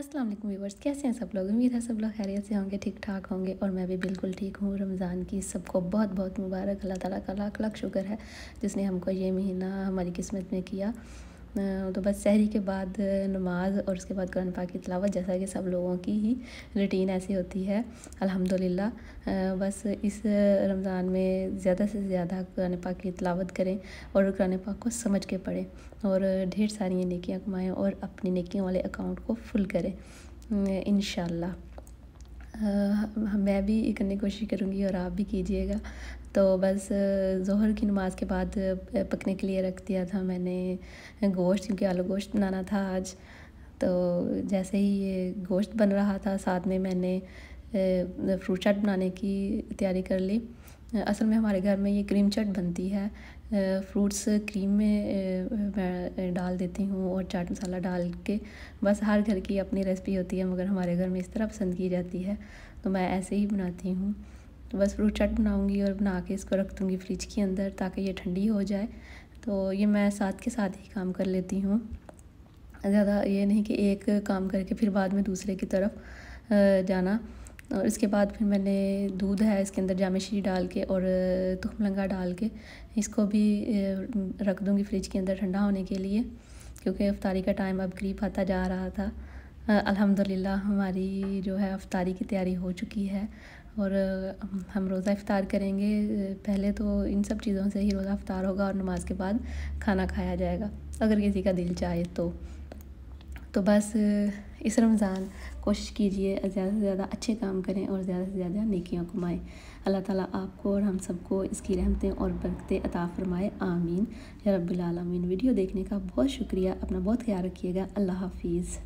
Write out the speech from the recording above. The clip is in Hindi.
अस्सलाम वालेकुम कैसे हैं सब लोग उम्मीद है सब लोग खैरियत से होंगे ठीक ठाक होंगे और मैं भी बिल्कुल ठीक हूँ रमज़ान की सबको बहुत बहुत मुबारक अल्लाह ताला का लाख लाख शुक्र है जिसने हमको ये महीना हमारी किस्मत में किया तो बस शहरी के बाद नमाज और उसके बाद कुरान पाक की तलावत जैसा कि सब लोगों की ही रूटीन ऐसी होती है अल्हम्दुलिल्लाह बस इस रमज़ान में ज़्यादा से ज़्यादा कुरान पाक की तलावत करें और कुरान पाक को समझ के पढ़ें और ढेर सारी नेकियां कमाएँ और अपनी नेकियों वाले अकाउंट को फुल करें इन मैं भी करने की कोशिश करूँगी और आप भी कीजिएगा तो बस जहर की नमाज़ के बाद पकने के लिए रख दिया था मैंने गोश्त क्योंकि आलू गोश्त बनाना था आज तो जैसे ही ये गोश्त बन रहा था साथ में मैंने फ्रूट चाट बनाने की तैयारी कर ली असल में हमारे घर में ये क्रीम चट बनती है फ्रूट्स क्रीम में मैं डाल देती हूँ और चाट मसाला डाल के बस हर घर की अपनी रेसिपी होती है मगर हमारे घर में इस तरह पसंद की जाती है तो मैं ऐसे ही बनाती हूँ तो बस फ्रूट चट बनाऊँगी और बना के इसको रख दूँगी फ्रिज के अंदर ताकि ये ठंडी हो जाए तो ये मैं साथ के साथ ही काम कर लेती हूँ ज़्यादा ये नहीं कि एक काम करके फिर बाद में दूसरे की तरफ जाना और इसके बाद फिर मैंने दूध है इसके अंदर जामे शीरी डाल के और तुहम लंगा डाल के इसको भी रख दूँगी फ्रिज के अंदर ठंडा होने के लिए क्योंकि अफ्तारी का टाइम अब करीब आता जा रहा था अल्हम्दुलिल्लाह हमारी जो है अफ्तारी की तैयारी हो चुकी है और हम रोज़ा इफ्तार करेंगे पहले तो इन सब चीज़ों से ही रोज़ा इफ़ार होगा और नमाज के बाद खाना खाया जाएगा अगर किसी का दिल चाहे तो तो बस इस रमज़ान कोशिश कीजिए ज़्यादा से ज़्यादा अच्छे काम करें और ज़्यादा से ज़्यादा नेकियाँ कमाएँ अल्लाह ताला आपको और हम सबको इसकी रहमतें और बरकतें अता फरमाए आमीन या रब्बुल आलमीन वीडियो देखने का बहुत शुक्रिया अपना बहुत ख्याल रखिएगा अल्लाह हाफिज़